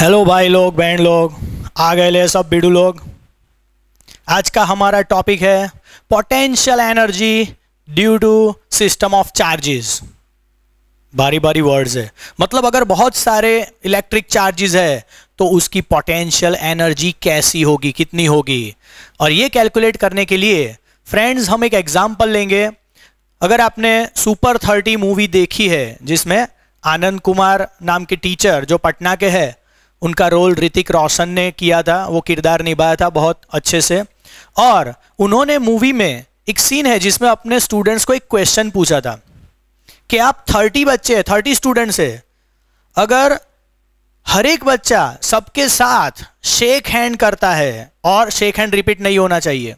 hello भाई लोग बहन लोग आ गए ले सब बिडू लोग आज का हमारा टॉपिक है potential energy due to system of charges बारी बारी वर्ड्स है मतलब अगर बहुत सारे इलेक्ट्रिक चार्जेस है तो उसकी पोटेंशियल एनर्जी कैसी होगी कितनी होगी और ये कैलकुलेट करने के लिए फ्रेंड्स हम एक एग्जाम्पल लेंगे अगर आपने सुपर थर्टी मूवी देखी है जिसमें आनंद कुमार नाम के टीचर जो पटना के हैं उनका रोल ऋतिक रोशन ने किया था वो किरदार निभाया था बहुत अच्छे से और उन्होंने मूवी में एक सीन है जिसमें अपने स्टूडेंट्स को एक क्वेश्चन पूछा था कि आप थर्टी बच्चे हैं थर्टी स्टूडेंट्स हैं अगर हर एक बच्चा सबके साथ शेक हैंड करता है और शेक हैंड रिपीट नहीं होना चाहिए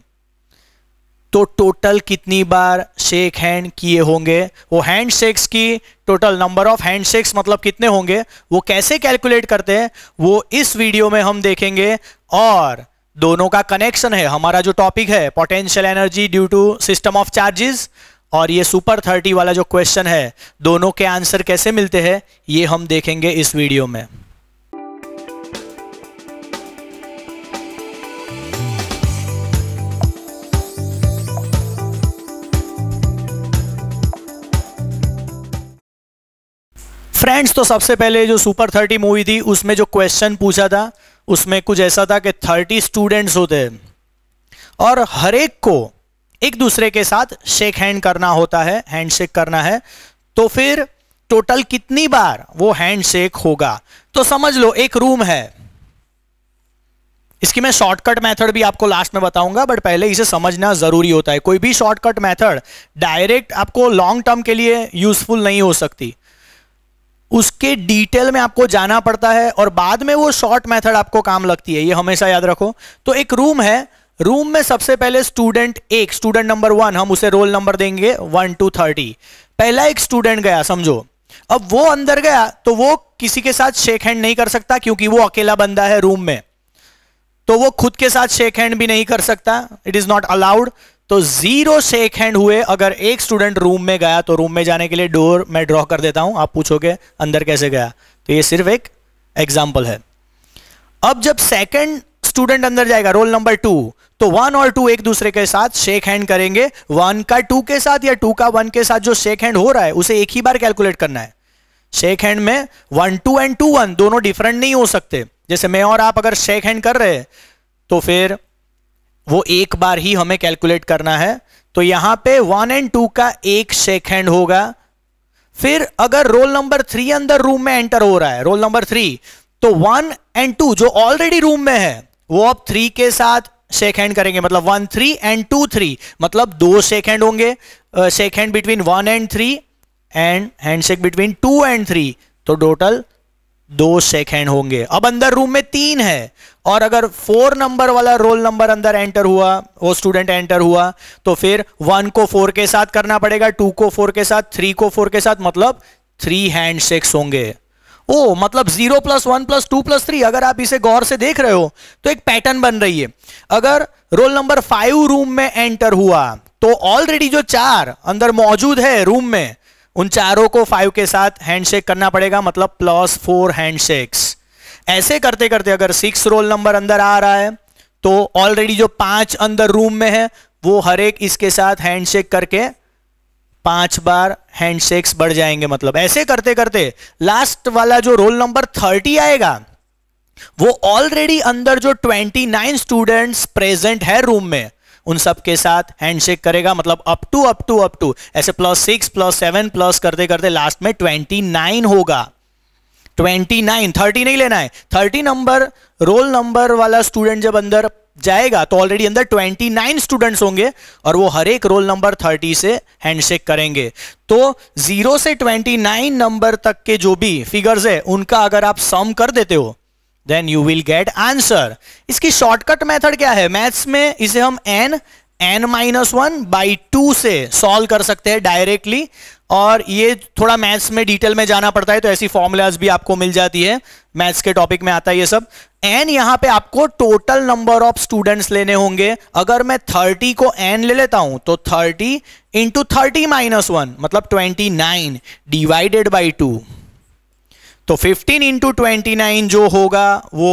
तो टोटल कितनी बार शेक हैंड किए होंगे वो हैंड शेक्स की total number of hand shakes मतलब कितने होंगे वो कैसे कैलकुलेट करते हैं वो इस वीडियो में हम देखेंगे और दोनों का कनेक्शन है हमारा जो टॉपिक है potential energy due to system of charges और ये सुपर थर्टी वाला जो क्वेश्चन है दोनों के आंसर कैसे मिलते हैं ये हम देखेंगे इस वीडियो में फ्रेंड्स तो सबसे पहले जो सुपर थर्टी मूवी थी उसमें जो क्वेश्चन पूछा था उसमें कुछ ऐसा था कि थर्टी स्टूडेंट्स होते हैं और हर एक को एक दूसरे के साथ शेक हैंड करना होता है हैंडशेक करना है तो फिर टोटल कितनी बार वो हैंडशेक होगा तो समझ लो एक रूम है इसकी मैं शॉर्टकट मेथड भी आपको लास्ट में बताऊंगा बट पहले इसे समझना जरूरी होता है कोई भी शॉर्टकट मेथड डायरेक्ट आपको लॉन्ग टर्म के लिए यूजफुल नहीं हो सकती उसके डिटेल में आपको जाना पड़ता है और बाद में वो शॉर्ट मेथड आपको काम लगती है ये हमेशा याद रखो तो एक रूम है रूम में सबसे पहले स्टूडेंट एक स्टूडेंट नंबर वन हम उसे रोल नंबर देंगे वन टू थर्टी पहला एक स्टूडेंट गया समझो अब वो अंदर गया तो वो किसी के साथ शेक हैंड नहीं कर सकता क्योंकि वो अकेला बंदा है रूम में तो वो खुद के साथ शेक हैंड भी नहीं कर सकता इट इज नॉट अलाउड तो जीरो सेक हैंड हुए अगर एक स्टूडेंट रूम में गया तो रूम में जाने के लिए डोर मैं ड्रॉ कर देता हूं आप पूछोगे अंदर कैसे गया तो ये सिर्फ एक एग्जाम्पल है अब जब सेकेंड स्टूडेंट अंदर जाएगा रोल नंबर टू तो वन और टू एक दूसरे के साथ शेक हैंड करेंगे वन का टू के साथ या टू का वन के साथ जो शेक हैंड हो रहा है उसे एक ही बार कैलकुलेट करना है शेक हैंड में one two and two one दोनों डिफरेंट नहीं हो सकते जैसे मैं और आप अगर शेक हैंड कर रहे हैं तो फिर वो एक बार ही हमें कैलकुलेट करना है तो यहां पे वन एंड टू का एक सेकेंड होगा फिर अगर रोल नंबर थ्री अंदर रूम में एंटर हो रहा है रोल नंबर थ्री तो वन एंड टू जो ऑलरेडी रूम में है वो अब थ्री के साथ सेकेंड करेंगे मतलब one three and two three मतलब दो सेकेंड होंगे shake hand between one and three and handshake between two and three तो टोटल दो सेकेंड होंगे अब अंदर रूम में तीन है और अगर फोर नंबर वाला रोल नंबर अंदर एंटर हुआ वो स्टूडेंट एंटर हुआ तो फिर वन को फोर के साथ करना पड़ेगा टू को फोर के साथ थ्री को फोर के साथ मतलब थ्री हैंड सेक्स होंगे ओ मतलब zero plus one plus two plus three अगर आप इसे गौर से देख रहे हो तो एक पैटर्न बन रही है अगर रोल नंबर फाइव रूम में एंटर हुआ तो ऑलरेडी जो चार अंदर मौजूद है रूम में उन चारों को फाइव के साथ हैंडशेक करना पड़ेगा मतलब प्लस फोर हैंडशेक्स ऐसे करते करते अगर सिक्स रोल नंबर अंदर आ रहा है तो ऑलरेडी जो पांच अंदर रूम में है वो हर एक इसके साथ हैंडशेक करके पांच बार हैंडशेक्स बढ़ जाएंगे मतलब ऐसे करते करते लास्ट वाला जो रोल नंबर थर्टी आएगा वो ऑलरेडी अंदर जो ट्वेंटी नाइन स्टूडेंट्स प्रेजेंट है रूम में उन सब के साथ हैंडशेक करेगा मतलब up to up to up to ऐसे plus six plus seven plus करते करते लास्ट में ट्वेंटी नाइन होगा ट्वेंटी नाइन थर्टी नहीं लेना है थर्टी नंबर रोल नंबर वाला स्टूडेंट जब अंदर जाएगा तो ऑलरेडी अंदर ट्वेंटी नाइन स्टूडेंट्स होंगे और वो हर एक रोल नंबर थर्टी से हैंडशेक करेंगे तो जीरो से ट्वेंटी नाइन नंबर तक के जो भी फिगर्स है उनका अगर आप सम कर देते हो then you will get answer इसकी शॉर्टकट मेथड क्या है मैथ्स में इसे हम N N minus one by two से सॉल्व कर सकते हैं डायरेक्टली और ये थोड़ा मैथ्स में डिटेल में जाना पड़ता है तो ऐसी फॉर्मूलाज भी आपको मिल जाती है मैथ्स के टॉपिक में आता है ये सब एन यहाँ पे आपको टोटल नंबर ऑफ स्टूडेंट्स लेने होंगे अगर मैं थर्टी को एन ले लेता हूं तो thirty into thirty minus one मतलब twenty nine divided by two तो 15 इंटू ट्वेंटी जो होगा वो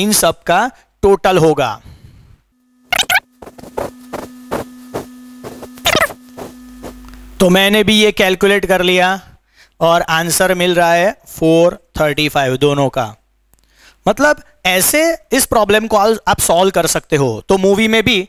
इन सब का टोटल होगा तो मैंने भी ये कैलकुलेट कर लिया और आंसर मिल रहा है 435 दोनों का मतलब ऐसे इस प्रॉब्लम को आप सॉल्व कर सकते हो तो मूवी में भी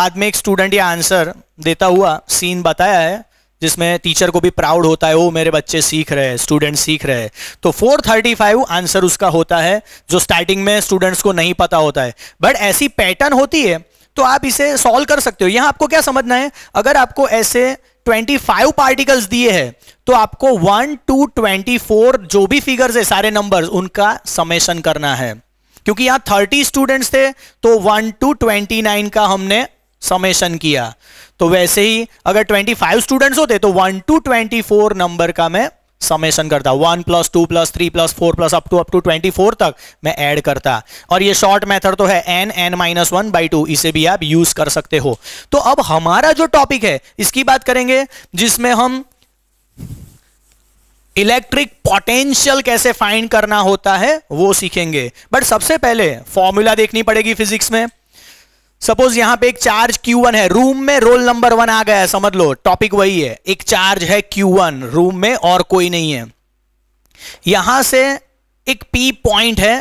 बाद में एक स्टूडेंट ये आंसर देता हुआ सीन बताया है जिसमें टीचर को भी प्राउड होता है वो मेरे बच्चे सीख रहे हैं स्टूडेंट सीख रहे हैं तो 435 आंसर उसका होता है जो स्टार्टिंग में स्टूडेंट्स को नहीं पता होता है बट ऐसी पैटर्न होती है तो आप इसे सॉल्व कर सकते हो यहां आपको क्या समझना है अगर आपको ऐसे 25 पार्टिकल्स दिए हैं तो आपको 1 टू 24 जो भी फिगर्स है सारे नंबर्स उनका समेशन करना है क्योंकि यहां 30 स्टूडेंट्स थे तो 1 टू 29 का हमने समेशन किया तो वैसे ही अगर 25 स्टूडेंट्स होते तो 1 टू 24 नंबर का मैं समेशन करता one plus two plus three plus four plus up to up to twenty four तक मैं ऐड करता और ये शॉर्ट मेथड तो है N N minus one by two इसे भी आप यूज कर सकते हो तो अब हमारा जो टॉपिक है इसकी बात करेंगे जिसमें हम इलेक्ट्रिक पोटेंशियल कैसे फाइंड करना होता है वो सीखेंगे बट सबसे पहले फॉर्मूला देखनी पड़ेगी फिजिक्स में सपोज यहां पे एक चार्ज Q1 है रूम में रोल नंबर वन आ गया है समझ लो टॉपिक वही है एक चार्ज है Q1 रूम में और कोई नहीं है यहां से एक P पॉइंट है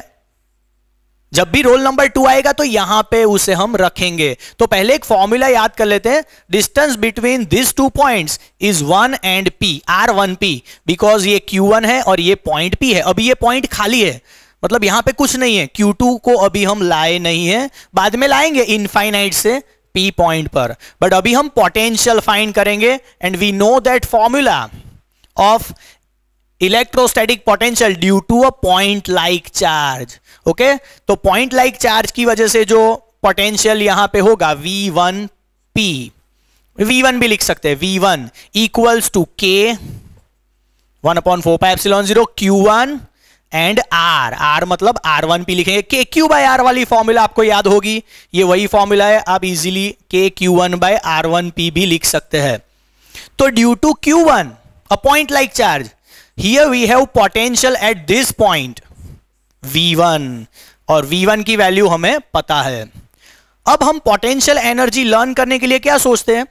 जब भी रोल नंबर टू आएगा तो यहां पे उसे हम रखेंगे तो पहले एक फॉर्मूला याद कर लेते हैं distance between this two points is one and P R one P because ये वन है और ये पॉइंट पी है अभी ये पॉइंट खाली है मतलब यहां पे कुछ नहीं है क्यू टू को अभी हम लाए नहीं है बाद में लाएंगे इनफाइनाइट से P पॉइंट पर बट अभी हम पोटेंशियल फाइन करेंगे and we know that formula of electrostatic potential due to a point like charge okay तो पॉइंट लाइक चार्ज की वजह से जो पोटेंशियल यहां पे होगा वी V1 भी लिख सकते हैं V1 equals to K one upon four pi epsilon zero one and R R मतलब आर वन पी लिखेंगे के क्यू बाय आर वाली फॉर्मूला आपको याद होगी ये वही फॉर्मूला है आप easily K Q one by R one P भी लिख सकते हैं तो due to Q one a point like charge here we have potential at this point V one और वी वन की वैल्यू हमें पता है अब हम पोटेंशियल एनर्जी लर्न करने के लिए क्या सोचते हैं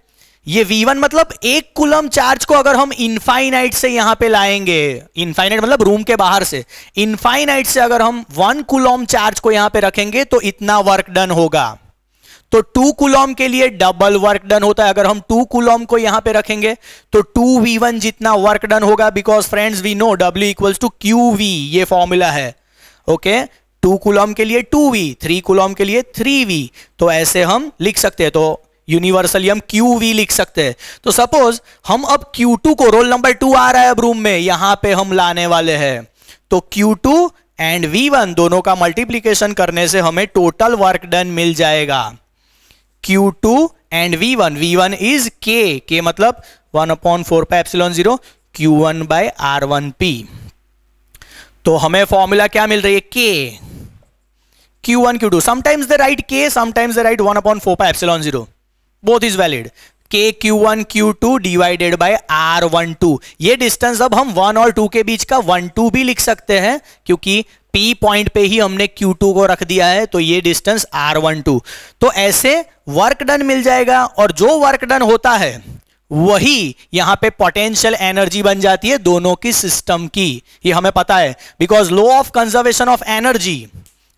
ये V1 मतलब एक कुलम चार्ज को अगर हम इनफाइनाइट से यहां पे लाएंगे इनफाइनाइट मतलब रूम के बाहर से इनफाइनाइट से अगर हम वन कुलम चार्ज को यहां पे रखेंगे तो इतना वर्क डन होगा तो टू कुलम के लिए डबल वर्क डन होता है अगर हम टू कुलम को यहां पे रखेंगे तो टू वी वन जितना वर्क डन होगा because friends we know W equals to Q V ये फॉर्मूला है ओके टू कुलम के लिए टू वी थ्री कुलम के लिए थ्री वी तो ऐसे हम लिख सकते हैं तो यूनिवर्सल हम क्यू वी लिख सकते हैं तो सपोज हम अब क्यू टू को रोल नंबर टू आ रहा है अब रूम में यहां पे हम लाने वाले हैं तो Q two and V one दोनों का मल्टीप्लीकेशन करने से हमें टोटल वर्क डन मिल जाएगा Q two and V one V one is K K मतलब one upon four pi epsilon zero Q one by R one P तो हमें फॉर्मूला क्या मिल रही है K Q one Q two sometimes they write K sometimes they write one upon four pi epsilon zero both is valid K Q one Q two divided by R one two ये distance अब हम one और to के बीच का one two भी लिख सकते हैं क्योंकि P पॉइंट पे ही हमने Q2 को रख दिया है तो ये डिस्टेंस R12 तो ऐसे वर्क डन मिल जाएगा और जो वर्क डन होता है वही यहां पे पोटेंशियल एनर्जी बन जाती है दोनों की सिस्टम की ये हमें पता है because law of conservation of energy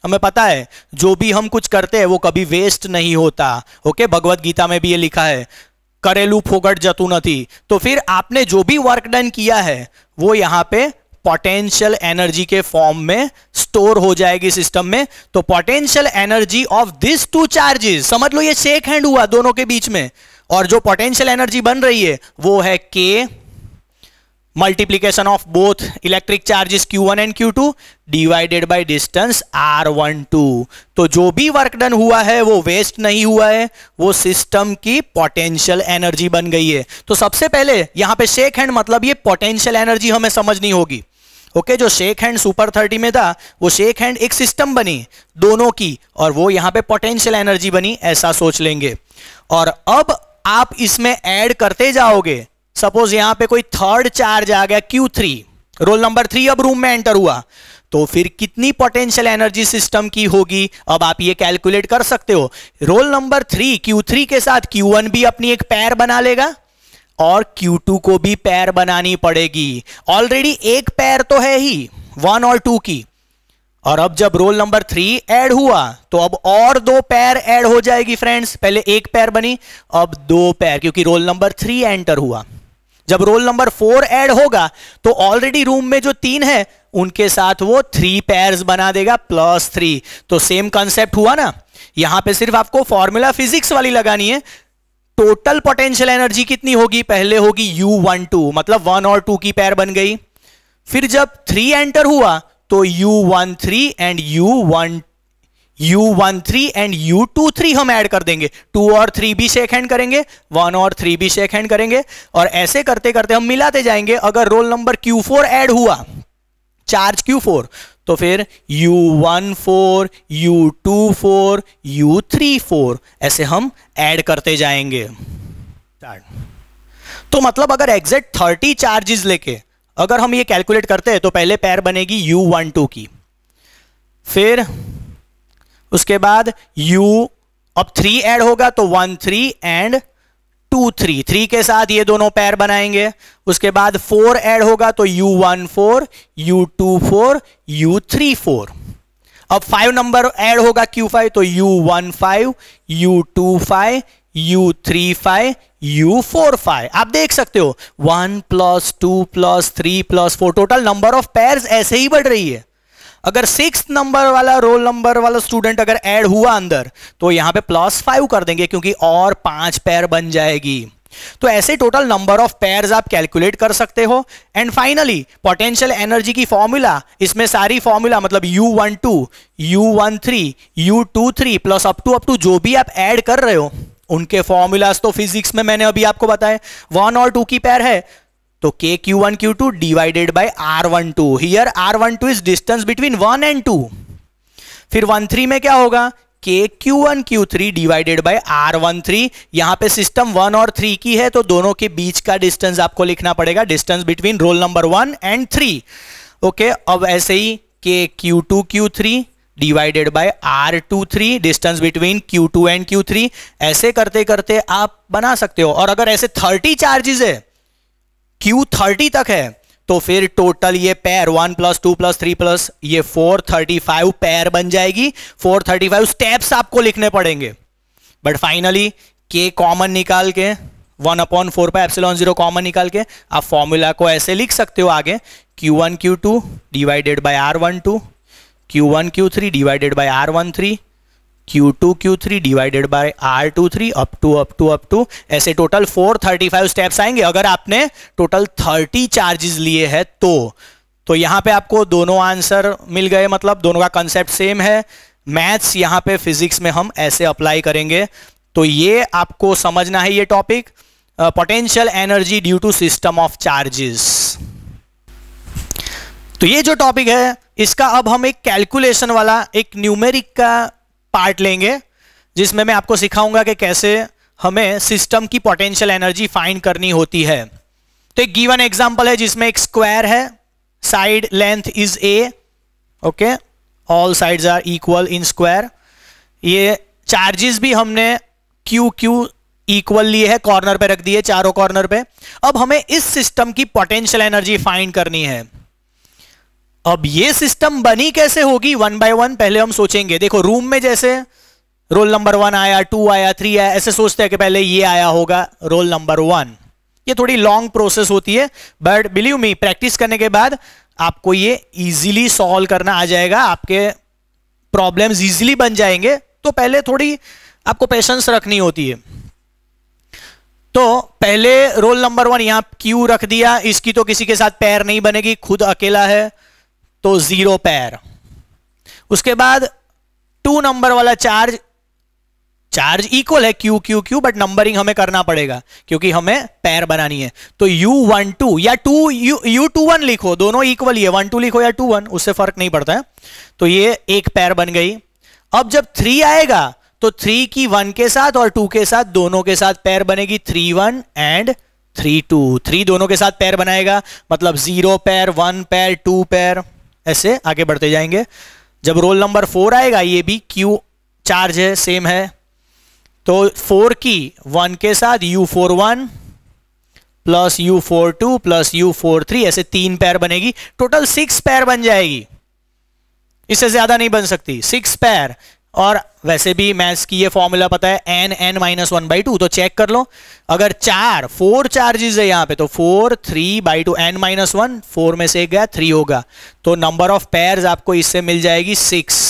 हमें पता है जो भी हम कुछ करते हैं वो कभी वेस्ट नहीं होता ओके भगवत गीता में भी ये लिखा है करेलू फोगट जतू नहीं तो फिर आपने जो भी वर्क डन किया है वो यहाँ पे पोटेंशियल एनर्जी के फॉर्म में स्टोर हो जाएगी सिस्टम में तो potential energy of this two charges समझ लो ये शेक हैंड हुआ दोनों के बीच में और जो पोटेंशियल एनर्जी बन रही है वो है के charges Q one and Q q1 divided q2 distance R one r12 तो जो भी वर्क डन हुआ है वो वेस्ट नहीं हुआ है वो सिस्टम की पोटेंशियल एनर्जी बन गई है तो सबसे पहले यहां पे शेक हैंड मतलब ये पोटेंशियल एनर्जी हमें समझनी होगी ओके okay, जो शेक हैंड सुपर थर्टी में था वो शेक हैंड एक सिस्टम बनी दोनों की और वो यहाँ पे पोटेंशियल एनर्जी बनी ऐसा सोच लेंगे और अब आप इसमें ऐड करते जाओगे सपोज यहां पे कोई थर्ड चार्ज आ गया Q three roll number three अब रूम में एंटर हुआ तो फिर कितनी पोटेंशियल एनर्जी सिस्टम की होगी अब आप ये कैलकुलेट कर सकते हो roll number three Q three के साथ क्यू वन भी अपनी एक पैर बना लेगा और Q2 को भी पैर बनानी पड़ेगी ऑलरेडी एक पैर तो है ही वन और टू की और अब जब रोल नंबर थ्री ऐड हुआ तो अब और दो पैर ऐड हो जाएगी फ्रेंड्स पहले एक पैर बनी अब दो पैर क्योंकि रोल नंबर थ्री एंटर हुआ जब रोल नंबर फोर ऐड होगा तो ऑलरेडी रूम में जो तीन है उनके साथ वो थ्री पेयर्स बना देगा प्लस थ्री तो सेम कॉन्सेप्ट हुआ ना यहां पे सिर्फ आपको फॉर्मूला फिजिक्स वाली लगानी है टोटल पोटेंशियल एनर्जी कितनी होगी पहले होगी यू वन टू मतलब वन और टू की पैर बन गई फिर जब थ्री एंटर हुआ तो U one three and U one U13 and U23 हम ऐड कर देंगे टू और थ्री भी शेक हैंड करेंगे वन और थ्री भी शेक हैंड करेंगे और ऐसे करते करते हम मिलाते जाएंगे अगर रोल नंबर Q4 ऐड हुआ चार्ज Q4 तो फिर U14, U24, U34 ऐसे हम ऐड करते जाएंगे तो मतलब अगर एग्जेक्ट थर्टी चार्जेस लेके अगर हम ये कैलकुलेट करते हैं तो पहले पैर बनेगी U12 की फिर उसके बाद u अब थ्री ऐड होगा तो one three and two three three के साथ ये दोनों पैर बनाएंगे उसके बाद फोर ऐड होगा तो U one four U two four U three four अब फाइव नंबर ऐड होगा क्यू फाइव तो U one five U two five U three five U four five आप देख सकते हो one plus two plus three plus four total number of pair ऐसे ही बढ़ रही है अगर सिक्स नंबर वाला रोल नंबर वाला स्टूडेंट अगर ऐड हुआ अंदर तो यहां पे प्लस फाइव कर देंगे क्योंकि और पांच पैर बन जाएगी तो ऐसे टोटल नंबर ऑफ पेयर आप कैलकुलेट कर सकते हो एंड फाइनली पोटेंशियल एनर्जी की फॉर्मूला इसमें सारी फॉर्मूला मतलब U one two U one three U two three plus up to up to जो भी आप ऐड कर रहे हो उनके फॉर्मूलाज तो फिजिक्स में मैंने अभी आपको बताया वन और टू की पैर है तो K Q one Q two divided by R one two here R one two is distance between one and two फिर वन थ्री में क्या होगा K Q one Q three divided by R one three यहां पर system one और three की है तो दोनों के बीच का डिस्टेंस आपको लिखना पड़ेगा distance between roll number one and three okay अब ऐसे ही K Q two Q three divided by R two three distance between Q two and Q three ऐसे करते करते आप बना सकते हो और अगर ऐसे थर्टी चार्जेस है क्यू थर्टी तक है तो फिर टोटल ये pair one plus two plus three plus ये फोर थर्टी फाइव पैर बन जाएगी फोर थर्टी फाइव स्टेप्स आपको लिखने पड़ेंगे बट फाइनली के कॉमन निकाल के one upon four pi epsilon zero common निकाल के आप फॉर्मूला को ऐसे लिख सकते हो आगे Q one Q two divided by R one two Q one Q three divided by R one three Q2 Q3 divided by R23 up to up to up to ऐसे टोटल 435 स्टेप्स आएंगे अगर आपने total 30 charges लिए हैं तो तो यहां पे आपको दोनों आंसर मिल गए मतलब दोनों का कंसेप्ट सेम है मैथ्स यहां पे फिजिक्स में हम ऐसे अप्लाई करेंगे तो ये आपको समझना है ये topic potential energy due to system of charges तो ये जो टॉपिक है इसका अब हम एक कैलकुलेशन वाला एक न्यूमेरिक का पार्ट लेंगे जिसमें मैं आपको सिखाऊंगा कि कैसे हमें सिस्टम की पोटेंशियल एनर्जी फाइंड करनी होती है तो एक गिवन एग्जांपल है जिसमें एक स्क्वायर है side length is A okay all sides are equal in square ये चार्जेस भी हमने क्यू क्यू इक्वल लिए है कॉर्नर पे रख दिए चारों कॉर्नर पे अब हमें इस सिस्टम की पोटेंशियल एनर्जी फाइंड करनी है अब ये सिस्टम बनी कैसे होगी वन बाय वन पहले हम सोचेंगे देखो रूम में जैसे रोल नंबर वन आया टू आया थ्री आया ऐसे सोचते हैं कि पहले ये आया होगा रोल नंबर वन ये थोड़ी लॉन्ग प्रोसेस होती है बट बिलीव मी प्रैक्टिस करने के बाद आपको ये इजीली सॉल्व करना आ जाएगा आपके प्रॉब्लम्स इजीली बन जाएंगे तो पहले थोड़ी आपको पेशेंस रखनी होती है तो पहले रोल नंबर वन यहां क्यू रख दिया इसकी तो किसी के साथ पैर नहीं बनेगी खुद अकेला है तो जीरो पैर उसके बाद टू नंबर वाला चार्ज चार्ज इक्वल है Q Q Q but numbering हमें करना पड़ेगा क्योंकि हमें पैर बनानी है तो यू वन टू या two U U two one लिखो दोनों इक्वल ही है वन टू लिखो या टू वन उससे फर्क नहीं पड़ता है तो ये एक पैर बन गई अब जब थ्री आएगा तो थ्री की वन के साथ और टू के साथ दोनों के साथ पैर बनेगी three one and three two three दोनों के साथ पैर बनाएगा मतलब जीरो पैर वन पैर टू पैर ऐसे आगे बढ़ते जाएंगे जब रोल नंबर फोर आएगा ये भी क्यू चार्ज है सेम है तो फोर की वन के साथ U four one plus U four two plus U four three ऐसे तीन पैर बनेगी टोटल सिक्स पैर बन जाएगी इससे ज्यादा नहीं बन सकती सिक्स पैर और वैसे भी मैथ्स की ये फॉर्मूला पता है N N minus one by two तो चेक कर लो अगर चार फोर चार्जेस है यहाँ पे तो four three by two N minus one four में से एक गया थ्री होगा तो नंबर ऑफ पैर आपको इससे मिल जाएगी सिक्स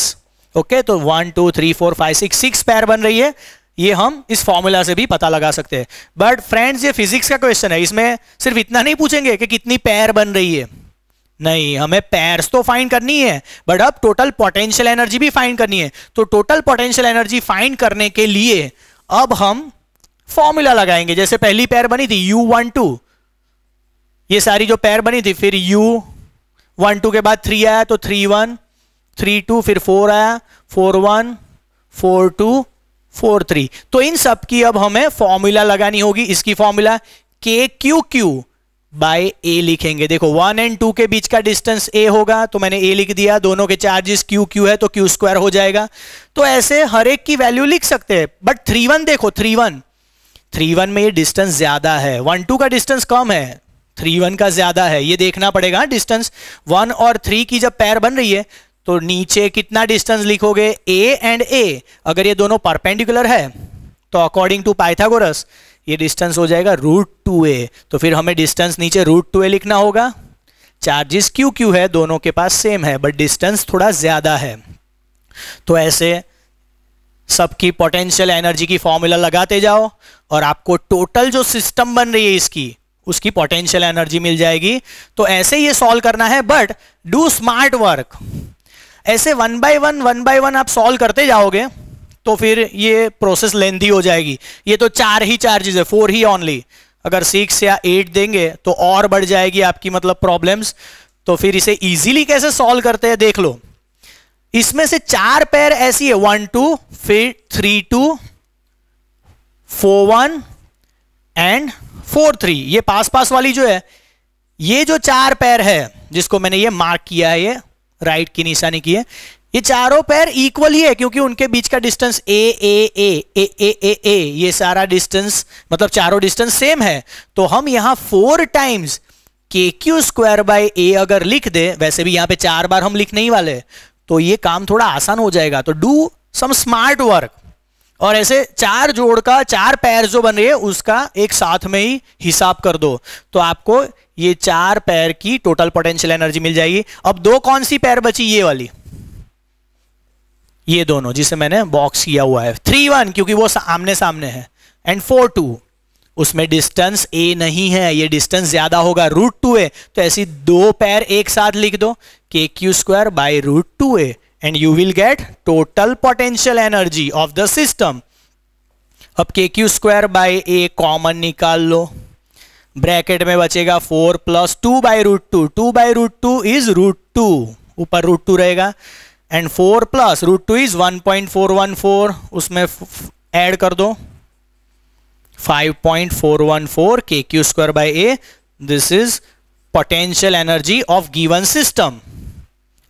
ओके तो one two three four five six six pair बन रही है ये हम इस फॉर्मूला से भी पता लगा सकते हैं बट फ्रेंड्स ये फिजिक्स का क्वेश्चन है इसमें सिर्फ इतना नहीं पूछेंगे कि कितनी पैर बन रही है नहीं हमें पेयर्स तो फाइंड करनी है बट अब टोटल पोटेंशियल एनर्जी भी फाइंड करनी है तो टोटल पोटेंशियल एनर्जी फाइंड करने के लिए अब हम फॉर्मूला लगाएंगे जैसे पहली पैर बनी थी यू वन टू ये सारी जो पैर बनी थी फिर यू वन टू के बाद थ्री आया तो थ्री वन थ्री टू फिर फोर आया four one four two four three तो इन सब की अब हमें फॉर्मूला लगानी होगी इसकी फॉर्मूला के क्यू क्यू बाय ए लिखेंगे देखो वन एंड टू के बीच का डिस्टेंस ए होगा तो मैंने ए लिख दिया दोनों के चार्जेस क्यू क्यू है तो क्यू स्क्वायर हो जाएगा तो ऐसे हर एक की वैल्यू लिख सकते हैं बट थ्री वन देखो थ्री वन थ्री वन में ये डिस्टेंस ज्यादा है वन टू का डिस्टेंस कम है थ्री वन का ज्यादा है ये देखना पड़ेगा डिस्टेंस वन और थ्री की जब पैर बन रही है तो नीचे कितना डिस्टेंस लिखोगे ए एंड ए अगर ये दोनों परपेंडिकुलर है तो अकॉर्डिंग टू पाइथागोरस ये डिस्टेंस हो जाएगा रूट टू ए तो फिर हमें डिस्टेंस नीचे रूट टू ए लिखना होगा चार्जेस क्यू क्यू है दोनों के पास सेम है बट डिस्टेंस थोड़ा ज़्यादा है तो ऐसे सबकी पोटेंशियल एनर्जी की फॉर्मूला लगाते जाओ और आपको टोटल जो सिस्टम बन रही है इसकी उसकी पोटेंशियल एनर्जी मिल जाएगी तो ऐसे ये सॉल्व करना है बट डू स्मार्ट वर्क ऐसे one by one one by one आप सॉल्व करते जाओगे तो फिर ये प्रोसेस लेंदी हो जाएगी ये तो चार ही चार्जेस है फोर ही ऑनली अगर सिक्स या एट देंगे तो और बढ़ जाएगी आपकी मतलब प्रॉब्लम्स तो फिर इसे इजीली कैसे सॉल्व करते हैं देख लो इसमें से चार पैर ऐसी है वन टू फिर three two four one and four three ये पास पास वाली जो है ये जो चार पैर है जिसको मैंने ये मार्क किया है ये राइट की निशानी की है ये चारों पैर इक्वल ही है क्योंकि उनके बीच का डिस्टेंस ए ए ए ए ए ए ए ये सारा डिस्टेंस मतलब चारों डिस्टेंस सेम है तो हम यहां four times K Q square by A अगर लिख दे वैसे भी यहां पे चार बार हम लिखने ही वाले तो ये काम थोड़ा आसान हो जाएगा तो डू सम स्मार्ट वर्क और ऐसे चार जोड़ का चार पैर जो बन रही है उसका एक साथ में ही हिसाब कर दो तो आपको ये चार पैर की टोटल पोटेंशियल एनर्जी मिल जाएगी अब दो कौन सी पैर बची ये वाली ये दोनों जिसे मैंने बॉक्स किया हुआ है थ्री वन क्योंकि वो आमने सामने है एंड फोर टू उसमें डिस्टेंस ए नहीं है ये डिस्टेंस ज्यादा होगा रूट टू ए तो ऐसी दो पैर एक साथ लिख दो K Q square by root two A and you will get total potential energy of the system अब K Q square by A common निकाल लो ब्रैकेट में बचेगा four plus two by root two two by root two is root two ऊपर root two रहेगा and four plus root two is one point four one four उसमें add कर दो five point four one four के Q square by a this is potential energy of given system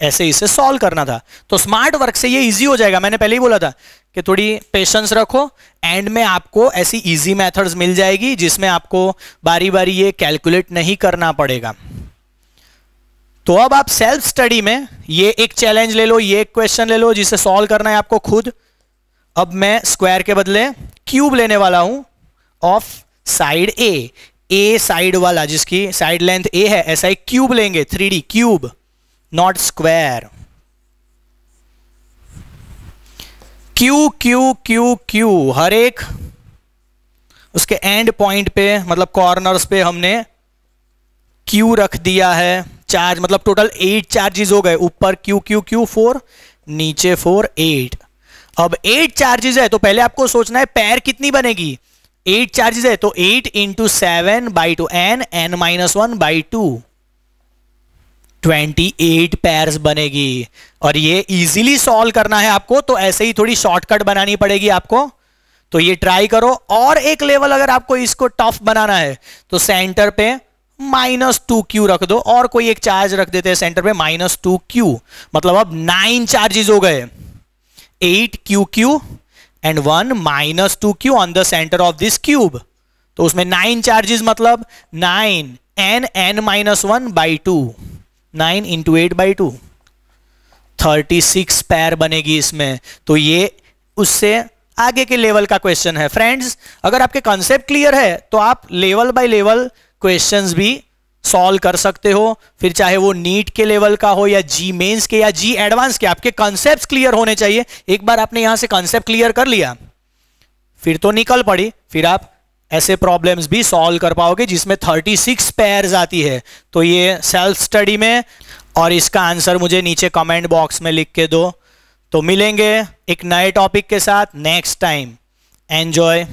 ऐसे इसे solve करना था तो स्मार्ट वर्क से ये इजी हो जाएगा मैंने पहले ही बोला था कि थोड़ी पेशेंस रखो एंड में आपको ऐसी इजी मेथड्स मिल जाएगी जिसमें आपको बारी बारी ये कैलकुलेट नहीं करना पड़ेगा तो अब आप सेल्फ स्टडी में ये एक चैलेंज ले लो ये एक क्वेश्चन ले लो जिसे सॉल्व करना है आपको खुद अब मैं स्क्वायर के बदले क्यूब लेने वाला हूं of side a a side वाला जिसकी साइड लेंथ ए है ऐसा ही क्यूब लेंगे three D cube not square q Q Q q हर एक उसके एंड पॉइंट पे मतलब कॉर्नर्स पे हमने क्यू रख दिया है चार्ज मतलब टोटल एट चार्जेस हो गए ऊपर क्यू क्यू क्यू फोर नीचे फोर एट अब एट चार्जेस है तो पहले आपको सोचना है पैर कितनी बनेगी एट चार्जेस है तो eight into seven by two n N minus one by two twenty eight pair बनेगी और ये इजीली सॉल्व करना है आपको तो ऐसे ही थोड़ी शॉर्टकट बनानी पड़ेगी आपको तो ये ट्राई करो और एक लेवल अगर आपको इसको टफ बनाना है तो सेंटर पे माइनस टू क्यू रख दो और कोई एक चार्ज रख देते हैं सेंटर पे माइनस टू क्यू मतलब अब नाइन चार्जेस हो गए eight q q and one minus two q on the center of this cube तो उसमें नाइन चार्जेस मतलब nine n N minus one by two nine into eight by two thirty six pair बनेगी इसमें तो ये उससे आगे के लेवल का क्वेश्चन है फ्रेंड्स अगर आपके कॉन्सेप्ट क्लियर है तो आप लेवल बाय लेवल क्वेश्चंस भी सॉल्व कर सकते हो फिर चाहे वो नीट के लेवल का हो या जी मेंस के या जी एडवांस के आपके कॉन्सेप्ट क्लियर होने चाहिए एक बार आपने यहां से कॉन्सेप्ट क्लियर कर लिया फिर तो निकल पड़ी फिर आप ऐसे प्रॉब्लम्स भी सॉल्व कर पाओगे जिसमें 36 पेयर्स आती है तो ये सेल्फ स्टडी में और इसका आंसर मुझे नीचे कमेंट बॉक्स में लिख के दो तो मिलेंगे एक नए टॉपिक के साथ नेक्स्ट टाइम एन्जॉय